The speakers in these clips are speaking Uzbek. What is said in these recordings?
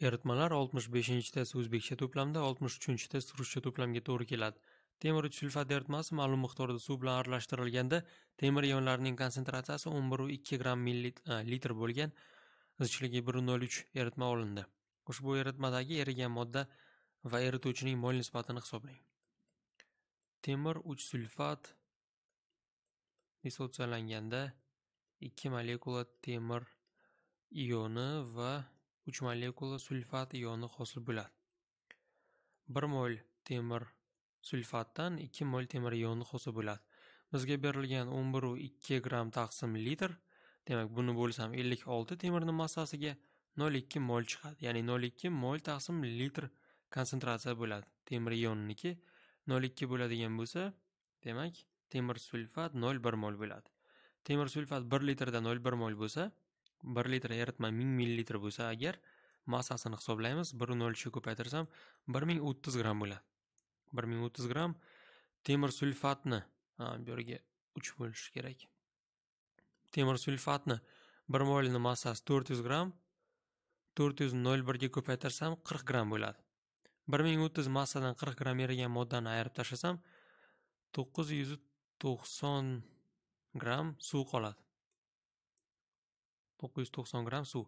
Eritmalar 65-tasi o'zbekcha to'plamda 63-tasi ruscha to'plamga to'g'ri keladi. Temir uch sulfat eritmasi ma'lum miqdorda suv bilan aralashtirilganda temir ionlarining konsentratsiyasi 11.2 gramm e, litr bo'lgan zichligi 1.03 eritma olindi. Ushbu eritmadagi erigan modda va erituvchining mol nisbatini hisoblang. Temir uch sulfat dissotsiyalanganda 2 molekula temir ioni va uch molekula sulfat ioni hosil bo'ladi. 1 mol temir sulfatdan 2 mol temir ioni hosil bo'ladi. Bizga berilgan 11.2 gramm taqsim litr, demak buni bo'lsam 56 temirning massasiga 0.2 mol chiqadi. Ya'ni 0.2 mol taqsim litr konsentratsiya bo'ladi. Temir ioniniki 0.2 bo'ladigan bo'lsa, demak temir sulfat 0.1 mol bo'ladi. Temir sulfat 1 litrda 0.1 mol bo'lsa, bir litr eritma ming millilitr bo'lsa agar massasini hisoblaymiz bir nol uchga ko'paytirsam bir ming o'ttiz gramm bo'ladi bir ming o'ttiz gramm temir sulfatni bu yerga uch bo'lishi kerak temir sulfatni bir molni massasi to'rt yuz gramm to'rt yuz nol birga ko'paytirsam qirq gramm bo'ladi bir ming o'ttiz massadan qirq gramm erigan moddani ayirib tashlasam to'qqiz yuz to'qson gramm suv qoladi 990 gram suv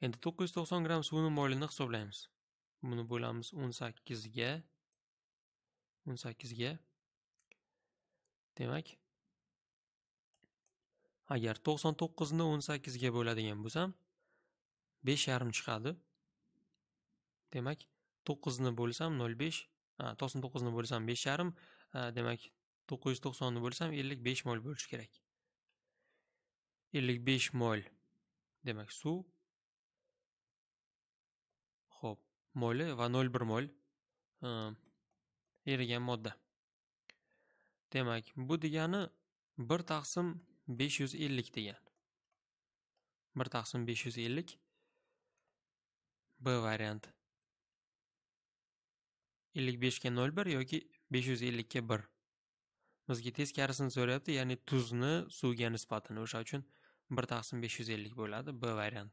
endi 990 gram suvni moylini hisoblaymiz buni bo'lamiz 18 ga 18 ga demak agar 99 ni 18 ga bo'ladigan bo'lsam 5.5 chiqadi demak 9 ni bo'lsam 0,5 99 ni bo'lsam 5.5, demak 990 ni bo'lsam 55 mol bo'lishi kerak 55 mol Demak, suv. Xo'p, Mol va 0,1 mol erigan modda. Demak, bu degani 1 taqsim 550 degan. 1 taqsim 550 B variant. 55 ga 0,1 yoki 550 ga 1. Bizga teskarisini so'rayapti, ya'ni tuzni suvga nisbatini. O'sha uchun 1 taqsim besh bo'ladi. B variant.